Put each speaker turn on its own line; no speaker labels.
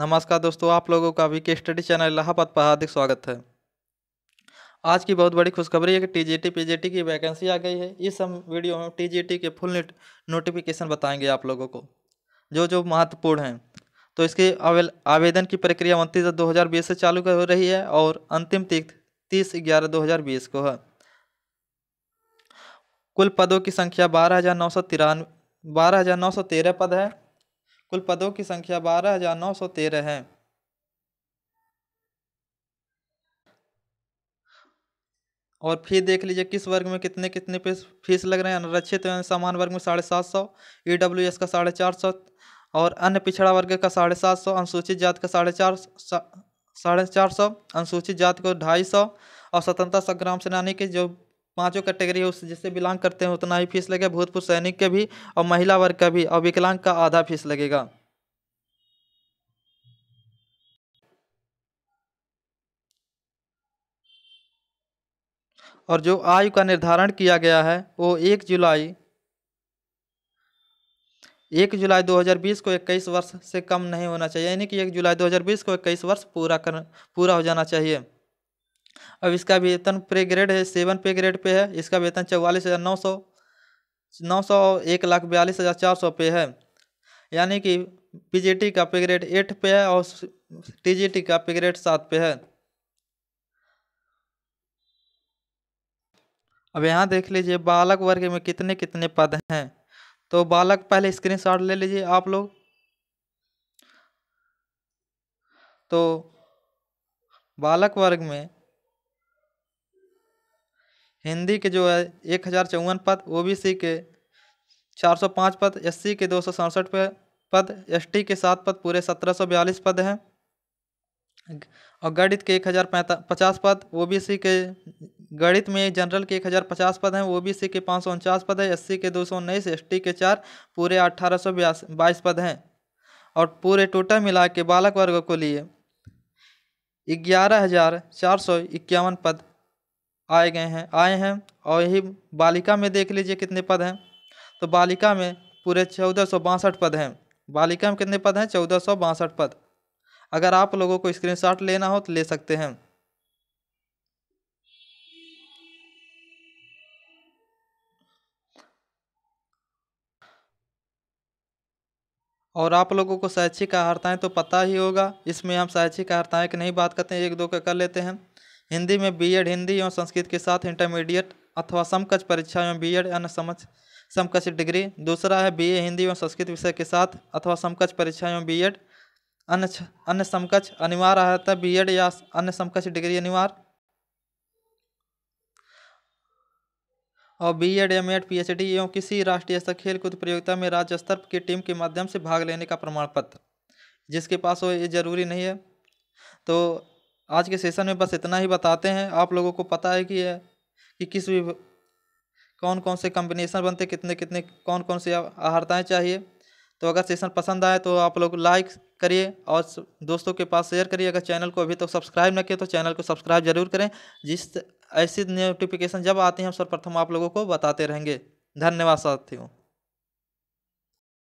नमस्कार दोस्तों आप लोगों का वी के स्टडी चैनल इलाहाबाद पर हार्दिक स्वागत है आज की बहुत बड़ी खुशखबरी है कि टीजीटी पीजीटी की वैकेंसी आ गई है इस हम वीडियो में टीजीटी के फुल नोटिफिकेशन बताएंगे आप लोगों को जो जो महत्वपूर्ण हैं तो इसके आवेदन की प्रक्रिया उनतीस दो हज़ार बीस से चालू हो रही है और अंतिम तिथि तीस ग्यारह दो हज़ार बीस को है कुल पदों की संख्या बारह हज़ार नौ सौ तिरानवे बारह हज़ार नौ सौ तेरह पद है कुल पदों की संख्या बारह हजार नौ सौ तेरह है और फिर देख लीजिए किस वर्ग में कितने कितने पे फीस लग रहे हैं अनरक्षित तो सामान वर्ग में साढ़े सात सौ ई डब्ल्यू एस का साढ़े चार सौ और अन्य पिछड़ा वर्ग का साढ़े सात सौ अनुसूचित जात का साढ़े चार साढ़े चार सौ अनुसूचित जात को ढाई सौ और स्वतंत्रता संग्राम सेनानी के जो पाँचों कैटेगरी है उस जिससे बिलोंग करते हैं उतना ही फीस लगेगा भूतपूर्व सैनिक के भी और महिला वर्ग का भी और विकलांग का आधा फीस लगेगा और जो आयु का निर्धारण किया गया है वो एक जुलाई एक जुलाई 2020 को 21 वर्ष से कम नहीं होना चाहिए यानी कि एक जुलाई 2020 को 21 वर्ष पूरा कर पूरा हो जाना चाहिए अब इसका वेतन पे ग्रेड है सेवन पे ग्रेड पे है इसका वेतन चौवालीस हज़ार नौ सौ नौ सौ एक लाख बयालीस हज़ार चार सौ पे है यानी कि पीजीटी का पे ग्रेड एट पे है और टीजीटी का पे ग्रेड सात पे है अब यहाँ देख लीजिए बालक वर्ग में कितने कितने पद हैं तो बालक पहले स्क्रीनशॉट ले लीजिए आप लोग तो बालक वर्ग में हिंदी के जो है एक हज़ार चौवन पद सी के चार सौ पाँच पद सी के दो सौ सड़सठ पद टी के सात पद पूरे सत्रह सौ बयालीस पद हैं और गणित के एक हज़ार पचास पद सी के गणित में जनरल के एक हज़ार पचास पद हैं सी के पाँच सौ उनचास पद है सी के दो सौ उन्नीस एस के चार पूरे अठारह सौ बाईस पद हैं और पूरे टोटल मिला के बालक वर्ग को लिए ग्यारह हज़ार चार सौ इक्यावन पद आए गए हैं आए हैं और यही बालिका में देख लीजिए कितने पद हैं तो बालिका में पूरे चौदह सौ बासठ पद हैं बालिका में कितने पद हैं चौदह सौ बासठ पद अगर आप लोगों को स्क्रीनशॉट लेना हो तो ले सकते हैं और आप लोगों को शैक्षिक आहारताएँ तो पता ही होगा इसमें हम शैक्षिक आहारताएँ की नहीं बात करते हैं एक दो का कर लेते हैं हिंदी में बीएड हिंदी एवं संस्कृत के साथ इंटरमीडिएट अथवा समकक्ष परीक्षा एवं बीएड अन्य समझ समकक्ष डिग्री दूसरा है बीए हिंदी एवं संस्कृत विषय के साथ अथवा समकक्ष परीक्षा एवं बीएड अन्य अन्य समकक्ष अनिवार्य बी एड तो या अन्य समकक्ष डिग्री अनिवार्य और B Ed M Ed P H D एवं किसी राष्ट्रीय स्तर खेल कूद प्रतियोगिता में राज्य स्तर की टीम के माध्यम से भाग लेने का प्रमाण पत्र जिसके पास हो ये जरूरी नहीं है तो आज के सेशन में बस इतना ही बताते हैं आप लोगों को पता है कि है कि किस भी कौन कौन से कम्बिनेशन बनते कितने कितने कौन कौन से आहारताएँ चाहिए तो अगर सेशन पसंद आए तो आप लोग लाइक करिए और दोस्तों के पास शेयर करिए अगर चैनल को अभी तक तो सब्सक्राइब न किए तो चैनल को सब्सक्राइब जरूर करें जिस ऐसी नोटिफिकेशन जब आती हैं हम सर्वप्रथम आप लोगों को बताते रहेंगे धन्यवाद साथियों